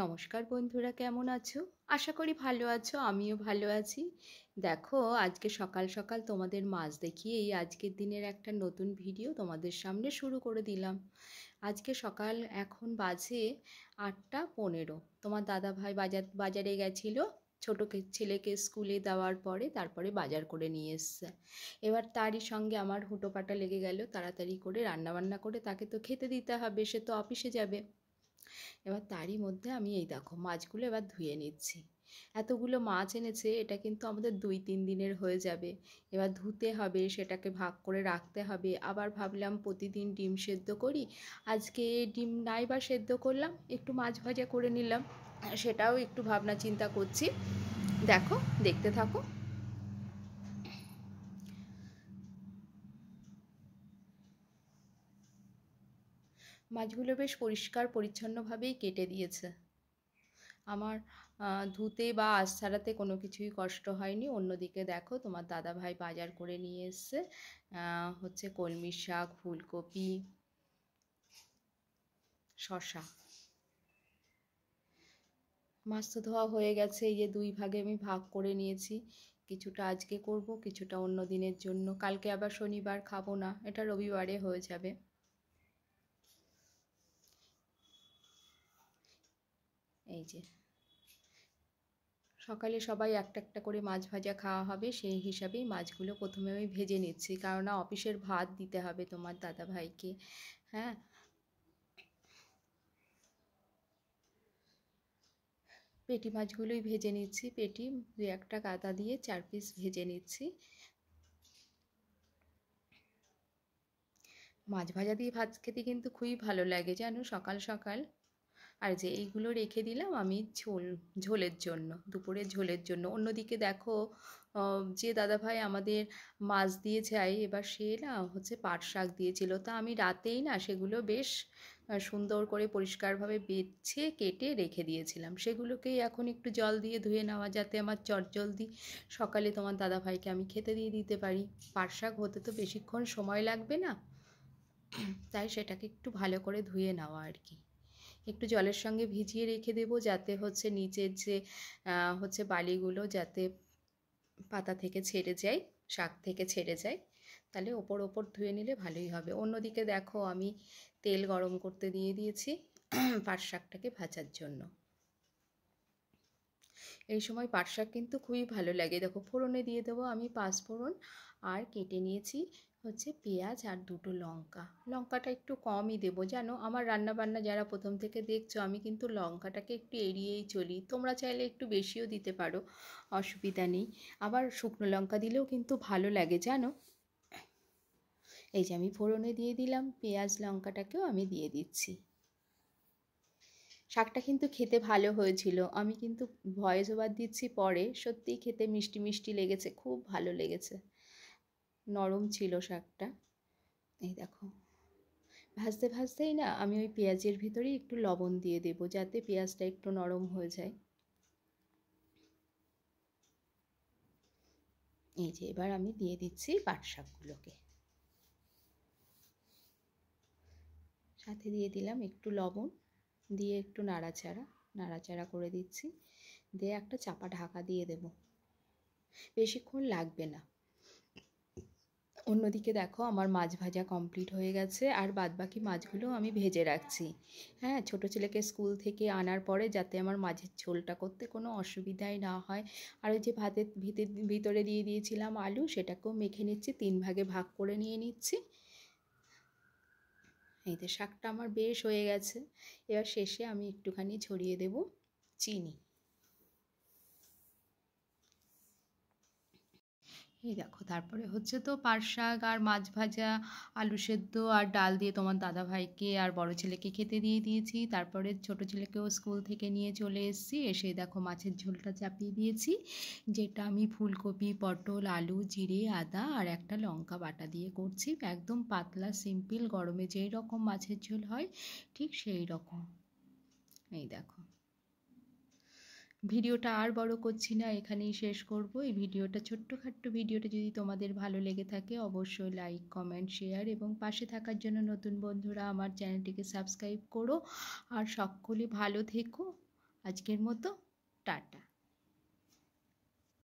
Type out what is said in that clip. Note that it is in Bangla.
নমস্কার বন্ধুরা কেমন আছো আশা করি ভালো আছো আমিও ভালো আছি দেখো আজকে সকাল সকাল তোমাদের মাছ দেখিয়ে এই আজকের দিনের একটা নতুন ভিডিও তোমাদের সামনে শুরু করে দিলাম আজকে সকাল এখন বাজে আটটা পনেরো তোমার দাদা ভাই বাজার বাজারে গেছিলো ছোটো ছেলেকে স্কুলে দেওয়ার পরে তারপরে বাজার করে নিয়ে এসছে এবার তারই সঙ্গে আমার হুটোপাটা লেগে গেল তাড়াতাড়ি করে রান্নাবান্না করে তাকে তো খেতে দিতে হবে সে তো অফিসে যাবে এবার তারই মধ্যে আমি এই দেখো মাছগুলো এবার ধুয়ে নিচ্ছি এতগুলো মাছ এনেছে এটা কিন্তু আমাদের দুই তিন দিনের হয়ে যাবে এবার ধুতে হবে সেটাকে ভাগ করে রাখতে হবে আবার ভাবলাম প্রতিদিন ডিম সেদ্ধ করি আজকে ডিম নাই বা সেদ্ধ করলাম একটু মাছ ভাজা করে নিলাম সেটাও একটু ভাবনা চিন্তা করছি দেখো দেখতে থাকো মাছগুলো বেশ পরিষ্কার পরিচ্ছন্নভাবেই কেটে দিয়েছে আমার ধুতে বা আশ ছাড়াতে কোনো কিছুই কষ্ট হয়নি অন্যদিকে দেখো তোমার দাদাভাই বাজার করে নিয়ে এসছে হচ্ছে কলমি শাক ফুলকপি শশা মাছ তো ধোয়া হয়ে গেছে এই যে দুই ভাগে আমি ভাগ করে নিয়েছি কিছুটা আজকে করব কিছুটা অন্য দিনের জন্য কালকে আবার শনিবার খাবো না এটা রবিবারে হয়ে যাবে এই যে সকালে সবাই একটা একটা করে মাছ ভাজা খাওয়া হবে সেই হিসাবেই মাছগুলো প্রথমে আমি ভেজে নিচ্ছি কেননা অফিসের ভাত দিতে হবে তোমার দাদা ভাইকে হ্যাঁ পেটি মাছগুলোই ভেজে নিচ্ছি পেটি দু একটা কাদা দিয়ে চার পিস ভেজে নিচ্ছি মাছ ভাজা দিয়ে ভাত খেতে কিন্তু খুবই ভালো লাগে জানো সকাল সকাল আর যে এইগুলো রেখে দিলাম আমি ঝোল ঝোলের জন্য দুপুরে ঝোলের জন্য অন্যদিকে দেখো যে দাদাভাই আমাদের মাছ দিয়ে যায় এবার সে না হচ্ছে পাট শাক দিয়েছিল তা আমি রাতেই না সেগুলো বেশ সুন্দর করে পরিষ্কারভাবে বেছে কেটে রেখে দিয়েছিলাম সেগুলোকেই এখন একটু জল দিয়ে ধুয়ে নেওয়া যাতে আমার চটজলদি সকালে তোমার দাদাভাইকে আমি খেতে দিয়ে দিতে পারি পাট শাক হতে তো বেশিক্ষণ সময় লাগবে না তাই সেটাকে একটু ভালো করে ধুয়ে নেওয়া আর কি একটু জলের সঙ্গে ভিজিয়ে রেখে দেবো যাতে হচ্ছে নিচের যে হচ্ছে বালিগুলো যাতে পাতা থেকে ছেড়ে যায় শাক থেকে ছেড়ে যায় তাহলে ওপর ওপর ধুয়ে নিলে ভালোই হবে অন্যদিকে দেখো আমি তেল গরম করতে দিয়ে দিয়েছি পাট শাকটাকে ভাজার জন্য এই সময় পাট শাক কিন্তু খুবই ভালো লাগে দেখো ফোড়নে দিয়ে দেবো আমি পাঁচ ফোড়ন আর কেটে নিয়েছি হচ্ছে পেঁয়াজ আর দুটো লঙ্কা লঙ্কাটা একটু কমই দেবো জানো আমার রান্না বান্না যারা প্রথম থেকে দেখছো আমি কিন্তু লঙ্কাটাকে একটু এড়িয়েই চলি তোমরা চাইলে একটু বেশিও দিতে পারো অসুবিধা নেই আবার শুকনো লঙ্কা দিলেও কিন্তু ভালো লাগে জানো এই যে আমি ফোড়নে দিয়ে দিলাম পেঁয়াজ লঙ্কাটাকেও আমি দিয়ে দিচ্ছি শাকটা কিন্তু খেতে ভালো হয়েছিল আমি কিন্তু ভয়েস জবাব দিচ্ছি পরে সত্যিই খেতে মিষ্টি মিষ্টি লেগেছে খুব ভালো লেগেছে নরম ছিল শাকটা এই দেখো ভাজতে ভাজতেই না আমি ওই পেঁয়াজের ভিতরেই একটু লবণ দিয়ে দেবো যাতে পেঁয়াজটা একটু নরম হয়ে যায় এই যে এবার আমি দিয়ে দিচ্ছি পাট শাকগুলোকে সাথে দিয়ে দিলাম একটু লবণ দিয়ে একটু নাড়াচাড়া নাড়াচাড়া করে দিচ্ছি দিয়ে একটা চাপা ঢাকা দিয়ে দেব বেশিক্ষণ লাগবে না অন্যদিকে দেখো আমার মাছ ভাজা কমপ্লিট হয়ে গেছে আর বাদ বাকি মাছগুলো আমি ভেজে রাখছি হ্যাঁ ছোট ছেলেকে স্কুল থেকে আনার পরে যাতে আমার মাছের ঝোলটা করতে কোনো অসুবিধাই না হয় আর ওই যে ভাতের ভিতরে দিয়ে দিয়েছিলাম আলু সেটাকেও মেখে নিচ্ছি তিন ভাগে ভাগ করে নিয়ে নিচ্ছি এতে শাকটা আমার বেশ হয়ে গেছে এবার শেষে আমি একটুখানি ছড়িয়ে দেব চিনি এই দেখো তারপরে হচ্ছে তো পাট শাক আর মাছ ভাজা আলু সেদ্ধ আর ডাল দিয়ে তোমার দাদা ভাইকে আর বড় ছেলেকে খেতে দিয়ে দিয়েছি তারপরে ছোট ছেলেকেও স্কুল থেকে নিয়ে চলে এসেছি এসে দেখো মাছের ঝোলটা চাপিয়ে দিয়েছি যেটা আমি ফুলকপি পটল আলু জিরে আদা আর একটা লঙ্কা বাটা দিয়ে করছি একদম পাতলা সিম্পল গরমে যেই রকম মাছের ঝোল হয় ঠিক সেই রকম এই দেখো ভিডিওটা আর বড় করছি না এখানেই শেষ করব এই ভিডিওটা ছোট্টখাট্ট ভিডিওটা যদি তোমাদের ভালো লেগে থাকে অবশ্যই লাইক কমেন্ট শেয়ার এবং পাশে থাকার জন্য নতুন বন্ধুরা আমার চ্যানেলটিকে সাবস্ক্রাইব করো আর সকলে ভালো থেকো আজকের মতো টাটা